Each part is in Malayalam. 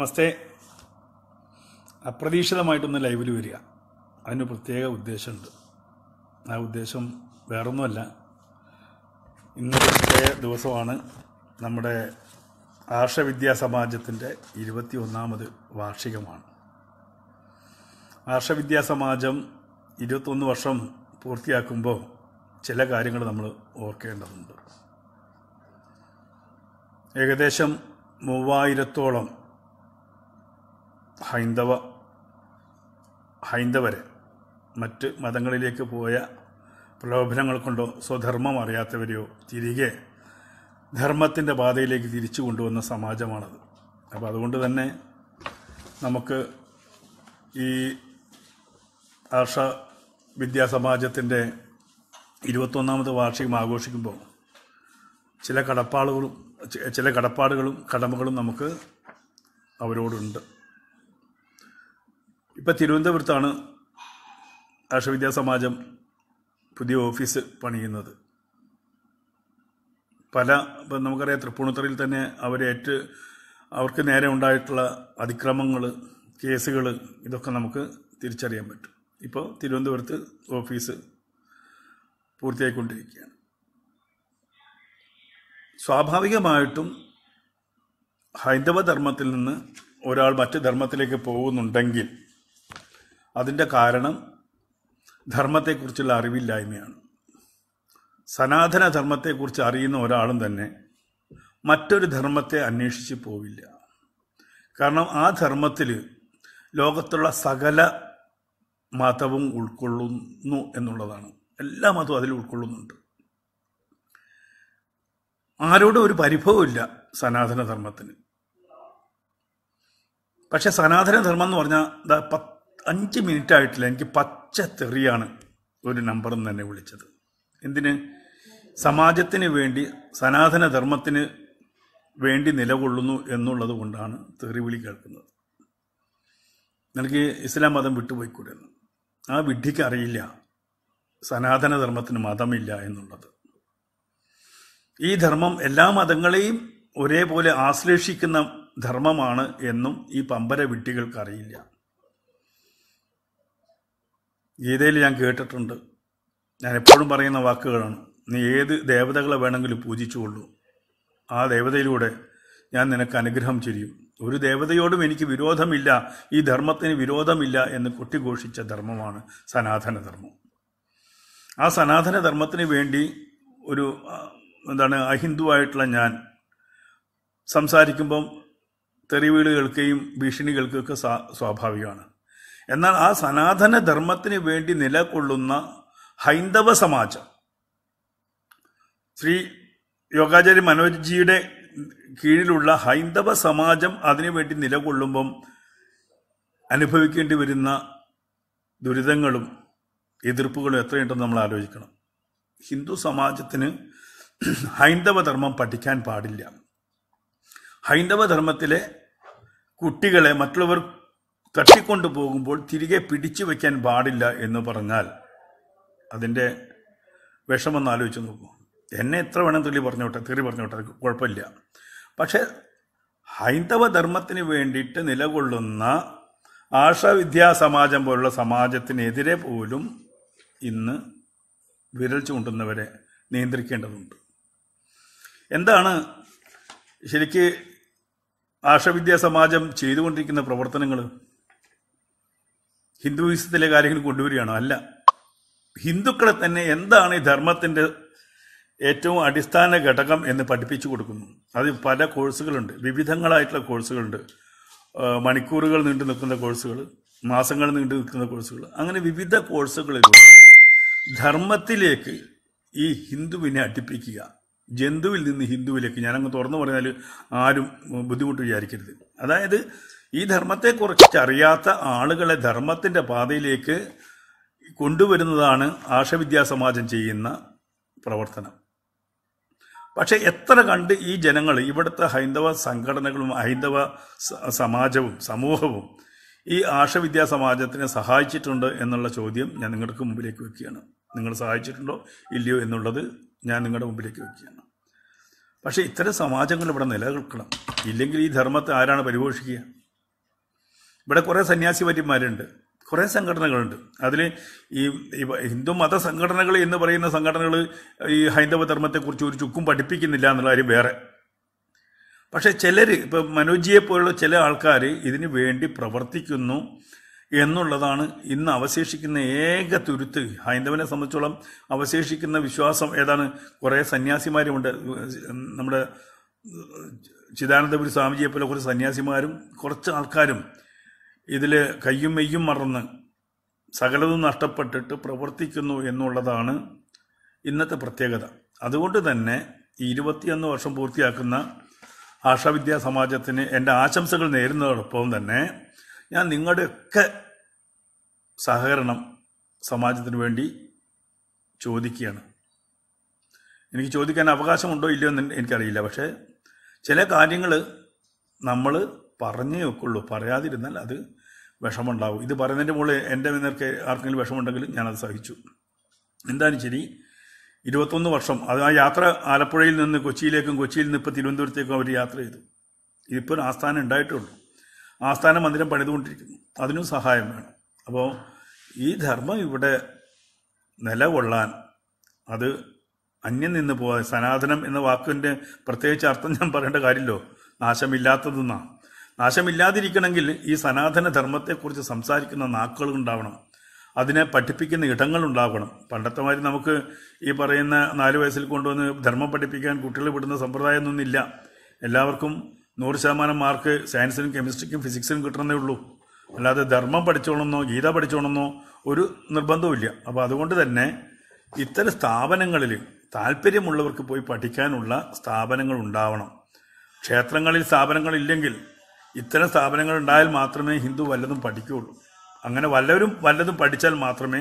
നമസ്തേ അപ്രതീക്ഷിതമായിട്ടൊന്ന് ലൈവിൽ വരിക അതിന് പ്രത്യേക ഉദ്ദേശമുണ്ട് ആ ഉദ്ദേശം വേറൊന്നുമല്ല ഇന്നത്തെ ദിവസമാണ് നമ്മുടെ ആർഷവിദ്യാ സമാജത്തിൻ്റെ ഇരുപത്തി ഒന്നാമത് വാർഷികമാണ് ആർഷവിദ്യാ സമാജം ഇരുപത്തൊന്ന് വർഷം പൂർത്തിയാക്കുമ്പോൾ ചില കാര്യങ്ങൾ നമ്മൾ ഓർക്കേണ്ടതുണ്ട് ഏകദേശം മൂവായിരത്തോളം ഹൈന്ദവ ഹൈന്ദവരെ മറ്റ് മതങ്ങളിലേക്ക് പോയ പ്രലോഭനങ്ങൾ കൊണ്ടോ സ്വധർമ്മം അറിയാത്തവരെയോ തിരികെ ധർമ്മത്തിൻ്റെ പാതയിലേക്ക് തിരിച്ചു കൊണ്ടുവന്ന സമാജമാണത് അപ്പോൾ അതുകൊണ്ട് തന്നെ നമുക്ക് ഈ ആർഷ വിദ്യാസമാജത്തിൻ്റെ ഇരുപത്തൊന്നാമത് വാർഷികം ആഘോഷിക്കുമ്പോൾ ചില കടപ്പാടുകളും ചില കടപ്പാടുകളും കടമകളും നമുക്ക് അവരോടുണ്ട് ഇപ്പം തിരുവനന്തപുരത്താണ് രാഷ്ട്രവിദ്യാ സമാജം പുതിയ ഓഫീസ് പണിയുന്നത് പല ഇപ്പം നമുക്കറിയാം തൃപ്പൂണിത്തറയിൽ തന്നെ അവരേറ്റ് അവർക്ക് നേരെ ഉണ്ടായിട്ടുള്ള അതിക്രമങ്ങൾ കേസുകൾ ഇതൊക്കെ നമുക്ക് തിരിച്ചറിയാൻ പറ്റും ഇപ്പോൾ തിരുവനന്തപുരത്ത് ഓഫീസ് പൂർത്തിയായിക്കൊണ്ടിരിക്കുകയാണ് സ്വാഭാവികമായിട്ടും ഹൈന്ദവ ധർമ്മത്തിൽ നിന്ന് ഒരാൾ മറ്റു ധർമ്മത്തിലേക്ക് പോകുന്നുണ്ടെങ്കിൽ അതിൻ്റെ കാരണം ധർമ്മത്തെക്കുറിച്ചുള്ള അറിവില്ലായ്മയാണ് സനാതന ധർമ്മത്തെക്കുറിച്ച് അറിയുന്ന ഒരാളും തന്നെ മറ്റൊരു ധർമ്മത്തെ അന്വേഷിച്ച് പോവില്ല കാരണം ആ ധർമ്മത്തിൽ ലോകത്തുള്ള സകല മതവും ഉൾക്കൊള്ളുന്നു എന്നുള്ളതാണ് എല്ലാ മതവും അതിൽ ഉൾക്കൊള്ളുന്നുണ്ട് ആരോടും ഒരു പരിഭവമില്ല സനാതന ധർമ്മത്തിന് പക്ഷെ സനാതന ധർമ്മം എന്ന് പറഞ്ഞാൽ പത്ത് അഞ്ച് മിനിറ്റ് ആയിട്ടില്ല എനിക്ക് പച്ച തെറിയാണ് ഒരു നമ്പറിൽ നിന്ന് തന്നെ വിളിച്ചത് എന്തിന് സമാജത്തിന് വേണ്ടി സനാതന ധർമ്മത്തിന് വേണ്ടി നിലകൊള്ളുന്നു എന്നുള്ളത് കൊണ്ടാണ് തെറിവിളി കേൾക്കുന്നത് നിനക്ക് ഇസ്ലാം മതം വിട്ടുപോയിക്കൂടെ ആ വിഡ്ഢിക്ക് അറിയില്ല സനാതന ധർമ്മത്തിന് മതമില്ല എന്നുള്ളത് ഈ ധർമ്മം എല്ലാ മതങ്ങളെയും ഒരേപോലെ ആശ്ലേഷിക്കുന്ന ധർമ്മമാണ് എന്നും ഈ പമ്പര വിഡ്ഢികൾക്ക് അറിയില്ല ഗീതയിൽ ഞാൻ കേട്ടിട്ടുണ്ട് ഞാൻ എപ്പോഴും പറയുന്ന വാക്കുകളാണ് നീ ഏത് ദേവതകളെ വേണമെങ്കിലും പൂജിച്ചുകൊള്ളൂ ആ ദേവതയിലൂടെ ഞാൻ നിനക്ക് അനുഗ്രഹം ചെയ്യും ഒരു ദേവതയോടും എനിക്ക് വിരോധമില്ല ഈ ധർമ്മത്തിന് വിരോധമില്ല എന്ന് കൊട്ടിഘോഷിച്ച ധർമ്മമാണ് സനാതനധർമ്മം ആ സനാതനധർമ്മത്തിന് വേണ്ടി ഒരു എന്താണ് അഹിന്ദുവായിട്ടുള്ള ഞാൻ സംസാരിക്കുമ്പം തെറിവീടുകൾക്കെയും ഭീഷണികൾക്കൊക്കെ സ്വാഭാവികമാണ് എന്നാൽ ആ സനാതന ധർമ്മത്തിന് വേണ്ടി നിലകൊള്ളുന്ന ഹൈന്ദവ സമാജം ശ്രീ യോഗാചാര്യ മനോജ്ജിയുടെ കീഴിലുള്ള ഹൈന്ദവ സമാജം അതിനുവേണ്ടി നിലകൊള്ളുമ്പം അനുഭവിക്കേണ്ടി വരുന്ന ദുരിതങ്ങളും എതിർപ്പുകളും എത്രയുണ്ടെന്ന് നമ്മൾ ആലോചിക്കണം ഹിന്ദു സമാജത്തിന് ധർമ്മം പഠിക്കാൻ പാടില്ല ഹൈന്ദവ ധർമ്മത്തിലെ കുട്ടികളെ മറ്റുള്ളവർ തട്ടിക്കൊണ്ടു പോകുമ്പോൾ തിരികെ പിടിച്ചു വയ്ക്കാൻ പാടില്ല എന്ന് പറഞ്ഞാൽ അതിൻ്റെ വിഷമൊന്ന് ആലോചിച്ച് നോക്കൂ എന്നെ എത്ര വേണം തുള്ളി പറഞ്ഞോട്ടെ തെറി പറഞ്ഞോട്ടെ കുഴപ്പമില്ല പക്ഷേ ഹൈന്ദവ ധർമ്മത്തിന് വേണ്ടിയിട്ട് നിലകൊള്ളുന്ന ആർഷവിദ്യാ സമാജം പോലുള്ള സമാജത്തിനെതിരെ പോലും ഇന്ന് വിരൽ ചൂണ്ടുന്നവരെ നിയന്ത്രിക്കേണ്ടതുണ്ട് എന്താണ് ശരിക്ക് ആശവിദ്യാ സമാജം ചെയ്തുകൊണ്ടിരിക്കുന്ന പ്രവർത്തനങ്ങൾ ഹിന്ദുവിസത്തിലെ കാര്യങ്ങൾ കൊണ്ടുവരികയാണോ അല്ല ഹിന്ദുക്കളെ തന്നെ എന്താണ് ഈ ധർമ്മത്തിൻ്റെ ഏറ്റവും അടിസ്ഥാന ഘടകം എന്ന് പഠിപ്പിച്ചു കൊടുക്കുന്നു അത് പല കോഴ്സുകളുണ്ട് വിവിധങ്ങളായിട്ടുള്ള കോഴ്സുകളുണ്ട് മണിക്കൂറുകൾ നീണ്ടു നിൽക്കുന്ന കോഴ്സുകൾ മാസങ്ങൾ നീണ്ടു നിൽക്കുന്ന കോഴ്സുകൾ അങ്ങനെ വിവിധ കോഴ്സുകളിലൂടെ ധർമ്മത്തിലേക്ക് ഈ ഹിന്ദുവിനെ അടുപ്പിക്കുക ജന്തുവിൽ നിന്ന് ഹിന്ദുവിലേക്ക് ഞാനങ്ങ് തുറന്നു പറഞ്ഞാൽ ആരും ബുദ്ധിമുട്ട് വിചാരിക്കരുത് അതായത് ഈ ധർമ്മത്തെക്കുറിച്ച് അറിയാത്ത ആളുകളെ ധർമ്മത്തിൻ്റെ പാതയിലേക്ക് കൊണ്ടുവരുന്നതാണ് ആശവിദ്യാസമാജം ചെയ്യുന്ന പ്രവർത്തനം പക്ഷെ എത്ര കണ്ട് ഈ ജനങ്ങൾ ഇവിടുത്തെ ഹൈന്ദവ സംഘടനകളും ഹൈന്ദവ സമാജവും സമൂഹവും ഈ ആശവിദ്യാ സമാജത്തിനെ സഹായിച്ചിട്ടുണ്ട് എന്നുള്ള ചോദ്യം ഞാൻ നിങ്ങൾക്ക് മുമ്പിലേക്ക് വെക്കുകയാണ് നിങ്ങൾ സഹായിച്ചിട്ടുണ്ടോ ഇല്ലയോ എന്നുള്ളത് ഞാൻ നിങ്ങളുടെ മുമ്പിലേക്ക് വെക്കുകയാണ് പക്ഷേ ഇത്തരം സമാജങ്ങൾ ഇവിടെ നിലനിൽക്കണം ഇല്ലെങ്കിൽ ഈ ധർമ്മത്തെ ആരാണ് പരിപോഷിക്കുക ഇവിടെ കുറേ സന്യാസി വര്യന്മാരുണ്ട് കുറേ സംഘടനകളുണ്ട് അതിൽ ഈ ഹിന്ദു മത സംഘടനകൾ എന്ന് പറയുന്ന സംഘടനകൾ ഈ ഹൈന്ദവ ധർമ്മത്തെക്കുറിച്ച് ഒരു ചുക്കും പഠിപ്പിക്കുന്നില്ല എന്നുള്ള കാര്യം വേറെ പക്ഷേ ചിലർ ഇപ്പം മനോജിയെ പോലുള്ള ചില ആൾക്കാർ ഇതിനു വേണ്ടി പ്രവർത്തിക്കുന്നു എന്നുള്ളതാണ് ഇന്ന് അവശേഷിക്കുന്ന ഏക തുരുത്ത് ഹൈന്ദവനെ സംബന്ധിച്ചോളം അവശേഷിക്കുന്ന വിശ്വാസം ഏതാണ് കുറേ സന്യാസിമാരുമുണ്ട് നമ്മുടെ ചിദാനന്ദപുരി സ്വാമിജിയെ പോലെ കുറേ സന്യാസിമാരും കുറച്ച് ആൾക്കാരും ഇതിൽ കയ്യും മെയ്യും മറന്ന് സകലതും നഷ്ടപ്പെട്ടിട്ട് പ്രവർത്തിക്കുന്നു എന്നുള്ളതാണ് ഇന്നത്തെ പ്രത്യേകത അതുകൊണ്ട് തന്നെ ഇരുപത്തിയൊന്ന് വർഷം പൂർത്തിയാക്കുന്ന ആശാവിദ്യാ സമാജത്തിന് എൻ്റെ ആശംസകൾ നേരുന്നതോടൊപ്പം തന്നെ ഞാൻ നിങ്ങളുടെയൊക്കെ സഹകരണം സമാജത്തിന് വേണ്ടി ചോദിക്കുകയാണ് എനിക്ക് ചോദിക്കാൻ അവകാശമുണ്ടോ ഇല്ലയോ എന്ന് എനിക്കറിയില്ല പക്ഷേ ചില കാര്യങ്ങൾ നമ്മൾ പറഞ്ഞേ വെക്കുള്ളൂ പറയാതിരുന്നാൽ അത് വിഷമുണ്ടാവും ഇത് പറയുന്നതിൻ്റെ മുകളിൽ എൻ്റെ നേർക്ക് ആർക്കെങ്കിലും വിഷമുണ്ടെങ്കിൽ ഞാനത് സഹിച്ചു എന്താണെന്ന് ശരി ഇരുപത്തൊന്ന് വർഷം അത് ആ യാത്ര ആലപ്പുഴയിൽ നിന്ന് കൊച്ചിയിലേക്കും കൊച്ചിയിൽ നിന്ന് ഇപ്പോൾ തിരുവനന്തപുരത്തേക്കും അവർ യാത്ര ചെയ്തു ഇതിപ്പോൾ ഒരു ആസ്ഥാനം ഉണ്ടായിട്ടുള്ളൂ ആസ്ഥാന മന്ദിരം പണിതുകൊണ്ടിരിക്കുന്നു അതിനും സഹായം വേണം അപ്പോൾ ഈ ധർമ്മം ഇവിടെ നിലകൊള്ളാൻ അത് അന്യം നിന്ന് പോകാൻ സനാതനം എന്ന വാക്കിൻ്റെ പ്രത്യേകിച്ച് അർത്ഥം ഞാൻ പറയേണ്ട കാര്യമില്ലോ നാശമില്ലാത്തതെന്നാണ് നാശമില്ലാതിരിക്കണമെങ്കിൽ ഈ സനാതന ധർമ്മത്തെക്കുറിച്ച് സംസാരിക്കുന്ന നാക്കുകൾ ഉണ്ടാവണം അതിനെ പഠിപ്പിക്കുന്ന ഇടങ്ങൾ ഉണ്ടാകണം പണ്ടത്തെ മാതിരി നമുക്ക് ഈ പറയുന്ന നാല് വയസ്സിൽ കൊണ്ടുവന്ന് ധർമ്മം പഠിപ്പിക്കാൻ കുട്ടികൾ വിടുന്ന സമ്പ്രദായമൊന്നുമില്ല എല്ലാവർക്കും നൂറ് ശതമാനം മാർക്ക് സയൻസിനും കെമിസ്ട്രിക്കും ഫിസിക്സിനും കിട്ടണമേ ഉള്ളൂ അല്ലാതെ ധർമ്മം പഠിച്ചോണമെന്നോ ഗീത പഠിച്ചോണമെന്നോ ഒരു നിർബന്ധവുമില്ല അപ്പോൾ അതുകൊണ്ട് തന്നെ ഇത്തരം സ്ഥാപനങ്ങളിൽ താല്പര്യമുള്ളവർക്ക് പോയി പഠിക്കാനുള്ള സ്ഥാപനങ്ങൾ ഉണ്ടാവണം ക്ഷേത്രങ്ങളിൽ സ്ഥാപനങ്ങളില്ലെങ്കിൽ ഇത്തരം സ്ഥാപനങ്ങൾ ഉണ്ടായാൽ മാത്രമേ ഹിന്ദു വല്ലതും പഠിക്കുകയുള്ളൂ അങ്ങനെ വല്ലവരും വല്ലതും പഠിച്ചാൽ മാത്രമേ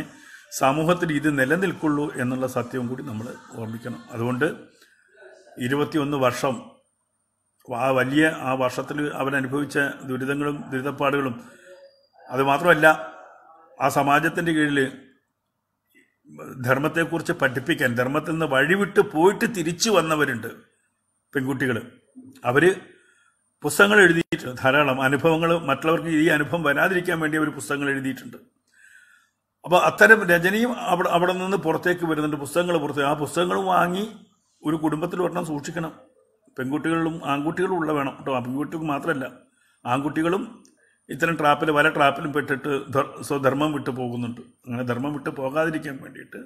സമൂഹത്തിൽ ഇത് നിലനിൽക്കുള്ളൂ എന്നുള്ള സത്യവും കൂടി നമ്മൾ ഓർമ്മിക്കണം അതുകൊണ്ട് ഇരുപത്തിയൊന്ന് വർഷം ആ വലിയ ആ വർഷത്തിൽ അനുഭവിച്ച ദുരിതങ്ങളും ദുരിതപ്പാടുകളും അതുമാത്രമല്ല ആ സമാജത്തിൻ്റെ കീഴിൽ ധർമ്മത്തെക്കുറിച്ച് പഠിപ്പിക്കാൻ ധർമ്മത്തിൽ നിന്ന് വഴിവിട്ട് പോയിട്ട് തിരിച്ചു വന്നവരുണ്ട് പെൺകുട്ടികൾ അവർ പുസ്തകങ്ങൾ എഴുതിയിട്ടുണ്ട് ധാരാളം അനുഭവങ്ങൾ മറ്റുള്ളവർക്ക് ഈ അനുഭവം വരാതിരിക്കാൻ വേണ്ടി അവർ പുസ്തകങ്ങൾ എഴുതിയിട്ടുണ്ട് അപ്പോൾ അത്തരം രചനയും അവിടെ അവിടെ നിന്ന് പുറത്തേക്ക് വരുന്നുണ്ട് പുസ്തകങ്ങൾ പുറത്ത് ആ പുസ്തകങ്ങൾ വാങ്ങി ഒരു കുടുംബത്തിൽ ഒരെണ്ണം സൂക്ഷിക്കണം പെൺകുട്ടികളിലും ആൺകുട്ടികളും ഉള്ള വേണം കേട്ടോ പെൺകുട്ടികൾക്ക് മാത്രമല്ല ആൺകുട്ടികളും ഇത്തരം ട്രാപ്പിൽ പല ട്രാപ്പിലും പെട്ടിട്ട് സ്വധർമ്മം വിട്ടു പോകുന്നുണ്ട് അങ്ങനെ ധർമ്മം വിട്ടു പോകാതിരിക്കാൻ വേണ്ടിയിട്ട്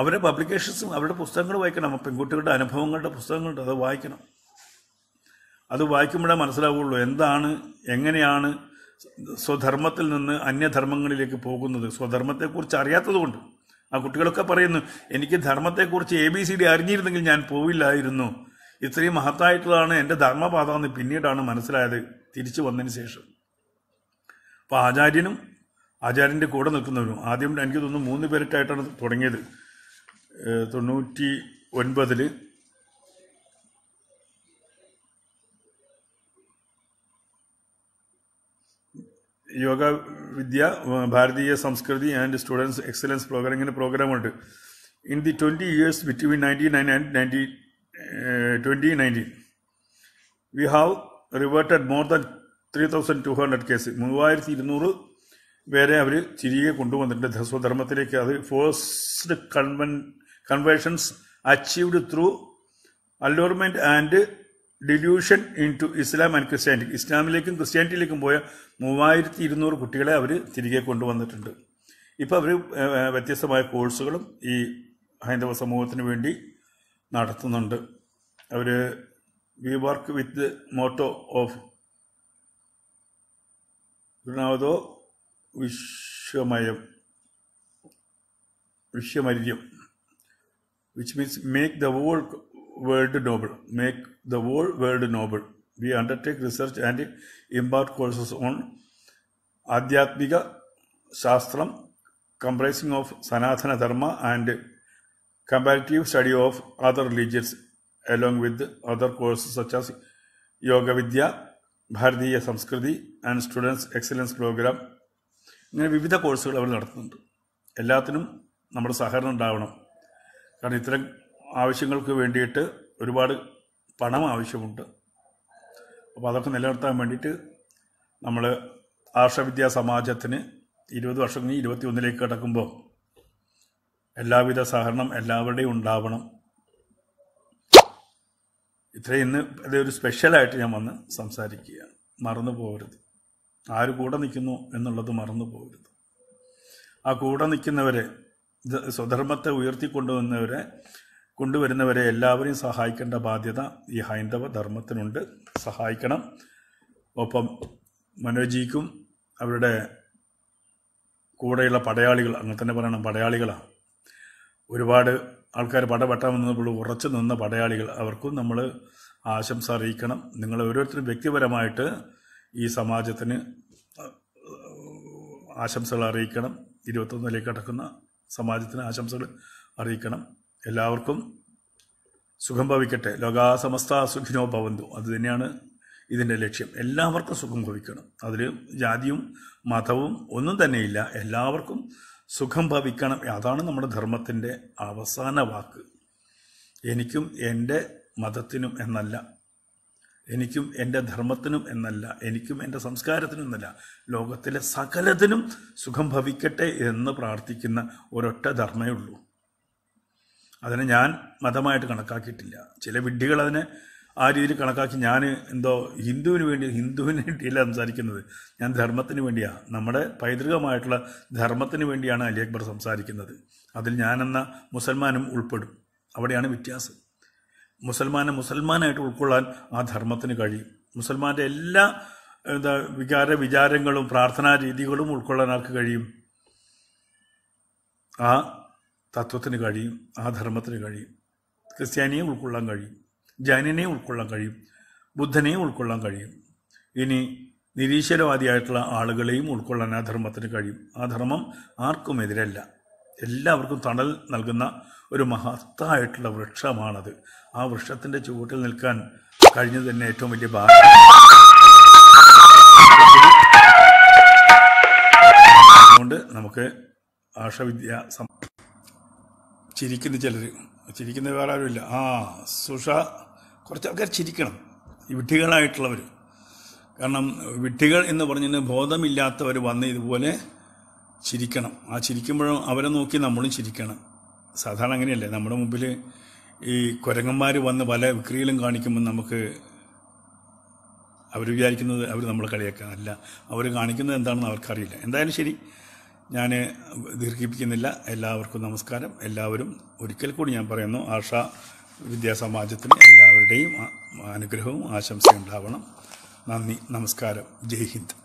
അവരുടെ പബ്ലിക്കേഷൻസും അവരുടെ പുസ്തകങ്ങൾ വായിക്കണം പെൺകുട്ടികളുടെ അനുഭവങ്ങളുടെ പുസ്തകങ്ങളുണ്ട് അത് വായിക്കണം അത് വായിക്കുമ്പോഴേ മനസ്സിലാവുള്ളൂ എന്താണ് എങ്ങനെയാണ് സ്വധർമ്മത്തിൽ നിന്ന് അന്യധർമ്മങ്ങളിലേക്ക് പോകുന്നത് സ്വധർമ്മത്തെക്കുറിച്ച് അറിയാത്തതുകൊണ്ട് ആ കുട്ടികളൊക്കെ പറയുന്നു എനിക്ക് ധർമ്മത്തെക്കുറിച്ച് എ ബി സി ഡി അറിഞ്ഞിരുന്നെങ്കിൽ ഞാൻ പോവില്ലായിരുന്നു ഇത്രയും മഹത്തായിട്ടുള്ളതാണ് എൻ്റെ ധർമ്മപാത എന്ന് പിന്നീടാണ് മനസ്സിലായത് തിരിച്ചു വന്നതിന് ശേഷം അപ്പോൾ ആചാര്യനും ആചാര്യൻ്റെ കൂടെ നിൽക്കുന്നവരും ആദ്യം എനിക്ക് തോന്നുന്നു മൂന്ന് പേരിട്ടായിട്ടാണ് തുടങ്ങിയത് തൊണ്ണൂറ്റി ഒൻപതിൽ Yoga Vidya Bharatiya Sanskriti and students excellence programme ഇങ്ങനെ പ്രോഗ്രാമുണ്ട് in the twenty years between nineteen nine and ninety twenty nineteen we have reverted more than three thousand two hundred case മൂവായിരത്തി ഇരുന്നൂറ് പേരെ അവർ തിരികെ കൊണ്ടുവന്നിട്ടുണ്ട് സ്വധർമ്മത്തിലേക്ക് അത് ഫോഴ്സ്ഡ് കൺവെൻ conversions achieved through allurement and delusion into Islam and Christianity ഇസ്ലാമിലേക്കും ക്രിസ്ത്യാനിറ്റിയിലേക്കും പോയ മൂവായിരത്തി ഇരുന്നൂറ് കുട്ടികളെ അവർ തിരികെ കൊണ്ടുവന്നിട്ടുണ്ട് ഇപ്പോൾ അവർ വ്യത്യസ്തമായ കോഴ്സുകളും ഈ ഹൈന്ദവ സമൂഹത്തിന് വേണ്ടി നടത്തുന്നുണ്ട് അവർ we work with motto of ഗുണാവതോ വിശ്വമയം വിശ്വമര്യം which means make the world world noble, make the whole world noble. We undertake research and impart courses on Adhyatmika Shastram, comprising of Sanatana Dharma and comparative study of other religions, along with other courses such as Yoga Vidya, Bharatiya Sanskriti and students excellence programme ഇങ്ങനെ വിവിധ കോഴ്സുകൾ അവർ നടത്തുന്നുണ്ട് എല്ലാത്തിനും നമ്മുടെ സഹകരണം ഉണ്ടാവണം കാരണം ഇത്തരം ആവശ്യങ്ങൾക്ക് വേണ്ടിയിട്ട് ഒരുപാട് പണം ആവശ്യമുണ്ട് അപ്പോൾ അതൊക്കെ നിലനിർത്താൻ വേണ്ടിയിട്ട് നമ്മൾ ആർഷവിദ്യാ സമാജത്തിന് ഇരുപത് വർഷം കഴിഞ്ഞ് ഇരുപത്തി ഒന്നിലേക്ക് കടക്കുമ്പോൾ എല്ലാവിധ സഹകരണം എല്ലാവരുടെയും ഉണ്ടാവണം ഇത്രയും ഇന്ന് ഇതൊരു സ്പെഷ്യലായിട്ട് ഞാൻ വന്ന് സംസാരിക്കുകയാണ് മറന്നു പോകരുത് ആര് കൂടെ നിൽക്കുന്നു എന്നുള്ളത് മറന്നു പോകരുത് ആ കൂടെ നിൽക്കുന്നവരെ സ്വധർമ്മത്തെ ഉയർത്തിക്കൊണ്ടുവന്നവരെ കൊണ്ടുവരുന്നവരെ എല്ലാവരെയും സഹായിക്കേണ്ട ബാധ്യത ഈ ഹൈന്ദവ ധർമ്മത്തിനുണ്ട് സഹായിക്കണം ഒപ്പം മനോജിക്കും അവരുടെ കൂടെയുള്ള പടയാളികൾ അങ്ങനെ തന്നെ പറയണം പടയാളികളാണ് ഒരുപാട് ആൾക്കാർ പടപെട്ടാൻ വന്നപ്പോൾ ഉറച്ചു നിന്ന പടയാളികൾ അവർക്കും നമ്മൾ ആശംസ അറിയിക്കണം നിങ്ങൾ ഓരോരുത്തരും വ്യക്തിപരമായിട്ട് ഈ സമാജത്തിന് ആശംസകൾ അറിയിക്കണം ഇരുപത്തൊന്നിലേക്ക് കടക്കുന്ന സമാജത്തിന് ആശംസകൾ അറിയിക്കണം എല്ലാവർക്കും സുഖം ഭവിക്കട്ടെ ലോകാസമസ്ത സുഖിനോ ഭവന്തു അത് തന്നെയാണ് ഇതിൻ്റെ ലക്ഷ്യം എല്ലാവർക്കും സുഖം ഭവിക്കണം അതിൽ ജാതിയും മതവും ഒന്നും തന്നെയില്ല എല്ലാവർക്കും സുഖം ഭവിക്കണം അതാണ് നമ്മുടെ ധർമ്മത്തിൻ്റെ അവസാന വാക്ക് എനിക്കും എൻ്റെ മതത്തിനും എന്നല്ല എനിക്കും എൻ്റെ ധർമ്മത്തിനും എന്നല്ല എനിക്കും എൻ്റെ സംസ്കാരത്തിനും എന്നല്ല ലോകത്തിലെ സകലത്തിനും സുഖം ഭവിക്കട്ടെ എന്ന് പ്രാർത്ഥിക്കുന്ന ഒരൊറ്റ ധർമ്മയുള്ളൂ ഉള്ളൂ അതിനെ ഞാൻ മതമായിട്ട് കണക്കാക്കിയിട്ടില്ല ചില വിഡ്ഢികൾ അതിനെ ആ രീതിയിൽ കണക്കാക്കി ഞാൻ എന്തോ ഹിന്ദുവിന് വേണ്ടി ഹിന്ദുവിന് വേണ്ടിയല്ല സംസാരിക്കുന്നത് ഞാൻ ധർമ്മത്തിന് വേണ്ടിയാണ് നമ്മുടെ പൈതൃകമായിട്ടുള്ള ധർമ്മത്തിന് വേണ്ടിയാണ് അലി അക്ബർ സംസാരിക്കുന്നത് അതിൽ ഞാനെന്ന മുസൽമാനും ഉൾപ്പെടും അവിടെയാണ് വ്യത്യാസം മുസൽമാനെ മുസൽമാനായിട്ട് ഉൾക്കൊള്ളാൻ ആ ധർമ്മത്തിന് കഴിയും മുസൽമാൻ്റെ എല്ലാ എന്താ വികാര വിചാരങ്ങളും പ്രാർത്ഥനാ രീതികളും ഉൾക്കൊള്ളാൻ ആർക്ക് കഴിയും ആ തത്വത്തിന് കഴിയും ആ ധർമ്മത്തിന് കഴിയും ക്രിസ്ത്യാനിയെ ഉൾക്കൊള്ളാൻ കഴിയും ജൈനനെ ഉൾക്കൊള്ളാൻ കഴിയും ബുദ്ധനെ ഉൾക്കൊള്ളാൻ കഴിയും ഇനി നിരീശ്വരവാദിയായിട്ടുള്ള ആളുകളെയും ഉൾക്കൊള്ളാൻ ആ ധർമ്മത്തിന് കഴിയും ആ ധർമ്മം ആർക്കും എതിരല്ല എല്ലാവർക്കും തണൽ നൽകുന്ന ഒരു മഹത്തായിട്ടുള്ള വൃക്ഷമാണത് ആ വൃക്ഷത്തിൻ്റെ ചുവട്ടിൽ നിൽക്കാൻ കഴിഞ്ഞത് തന്നെ ഏറ്റവും വലിയ ഭാഗ്യം അതുകൊണ്ട് നമുക്ക് ഭാഷാവിദ്യ സം ചിരിക്കുന്ന ചിലർ ചിരിക്കുന്ന വേറെ ആരുമില്ല ആ സുഷ കുറച്ച് ആൾക്കാർ ചിരിക്കണം വിട്ടികളായിട്ടുള്ളവർ കാരണം വിട്ടികൾ എന്ന് പറഞ്ഞാൽ ബോധമില്ലാത്തവർ വന്ന് ഇതുപോലെ ചിരിക്കണം ആ ചിരിക്കുമ്പോഴും അവരെ നോക്കി നമ്മളും ചിരിക്കണം സാധാരണ അങ്ങനെയല്ലേ നമ്മുടെ മുമ്പിൽ ഈ കുരങ്ങന്മാർ വന്ന് പല വിക്രിയിലും കാണിക്കുമ്പോൾ നമുക്ക് അവർ വിചാരിക്കുന്നത് അവർ നമ്മളെ കളിയാക്കുക അല്ല അവർ കാണിക്കുന്നത് എന്താണെന്ന് അവർക്കറിയില്ല എന്തായാലും ശരി ഞാൻ ദീർഘിപ്പിക്കുന്നില്ല എല്ലാവർക്കും നമസ്കാരം എല്ലാവരും ഒരിക്കൽ കൂടി ഞാൻ പറയുന്നു ആഷ വിദ്യാസമാജത്തിന് എല്ലാവരുടെയും അനുഗ്രഹവും ആശംസയുണ്ടാവണം നന്ദി നമസ്കാരം ജയ് ഹിന്ദ്